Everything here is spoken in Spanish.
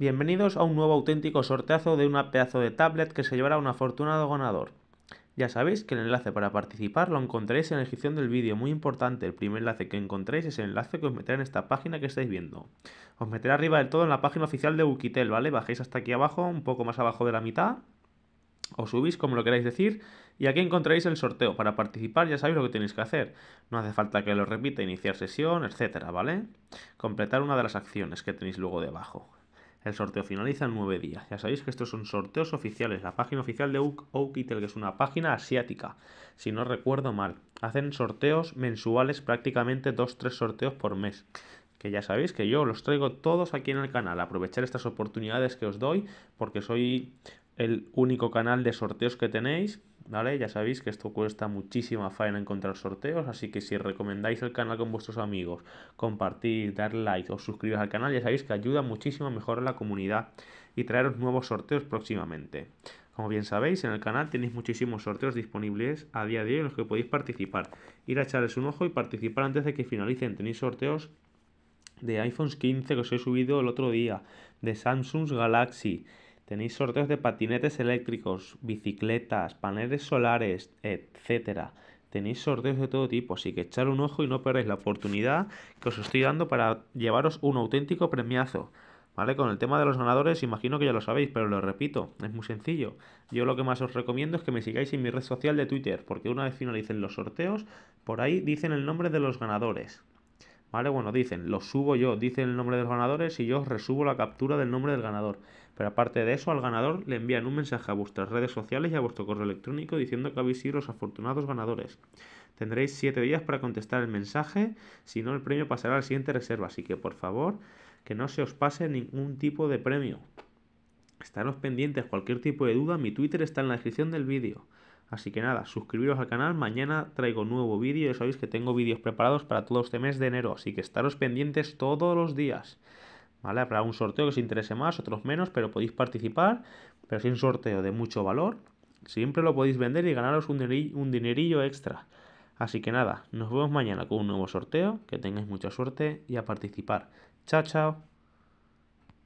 Bienvenidos a un nuevo auténtico sorteazo de una pedazo de tablet que se llevará un afortunado ganador. Ya sabéis que el enlace para participar lo encontréis en la descripción del vídeo, muy importante, el primer enlace que encontréis es el enlace que os meterá en esta página que estáis viendo. Os meteré arriba del todo en la página oficial de Wukitel, ¿vale? Bajéis hasta aquí abajo, un poco más abajo de la mitad, o subís, como lo queráis decir, y aquí encontraréis el sorteo. Para participar ya sabéis lo que tenéis que hacer. No hace falta que lo repita, iniciar sesión, etcétera, ¿vale? Completar una de las acciones que tenéis luego debajo. El sorteo finaliza en nueve días. Ya sabéis que estos son sorteos oficiales. La página oficial de Oukitel, que es una página asiática, si no recuerdo mal. Hacen sorteos mensuales, prácticamente dos, tres sorteos por mes. Que ya sabéis que yo los traigo todos aquí en el canal. Aprovechar estas oportunidades que os doy, porque soy el único canal de sorteos que tenéis ya sabéis que esto cuesta muchísima faena encontrar sorteos, así que si recomendáis el canal con vuestros amigos, compartir, dar like o suscribiros al canal, ya sabéis que ayuda muchísimo a mejorar la comunidad y traeros nuevos sorteos próximamente. Como bien sabéis, en el canal tenéis muchísimos sorteos disponibles a día de hoy en los que podéis participar. Ir a echarles un ojo y participar antes de que finalicen. Tenéis sorteos de iPhones 15 que os he subido el otro día, de Samsung Galaxy, Tenéis sorteos de patinetes eléctricos, bicicletas, paneles solares, etcétera. Tenéis sorteos de todo tipo, así que echar un ojo y no perdáis la oportunidad que os estoy dando para llevaros un auténtico premiazo. ¿Vale? Con el tema de los ganadores, imagino que ya lo sabéis, pero lo repito, es muy sencillo. Yo lo que más os recomiendo es que me sigáis en mi red social de Twitter, porque una vez finalicen los sorteos, por ahí dicen el nombre de los ganadores. ¿Vale? Bueno, dicen, lo subo yo, dicen el nombre de los ganadores y yo resubo la captura del nombre del ganador. Pero aparte de eso, al ganador le envían un mensaje a vuestras redes sociales y a vuestro correo electrónico diciendo que habéis sido los afortunados ganadores. Tendréis 7 días para contestar el mensaje, si no el premio pasará a la siguiente reserva, así que por favor que no se os pase ningún tipo de premio. Estaros pendientes, cualquier tipo de duda, mi Twitter está en la descripción del vídeo. Así que nada, suscribiros al canal, mañana traigo nuevo vídeo, ya sabéis que tengo vídeos preparados para todo este mes de enero, así que estaros pendientes todos los días. ¿vale? Habrá un sorteo que os interese más, otros menos, pero podéis participar, pero si es un sorteo de mucho valor, siempre lo podéis vender y ganaros un un dinerillo extra. Así que nada, nos vemos mañana con un nuevo sorteo, que tengáis mucha suerte y a participar. Chao, chao.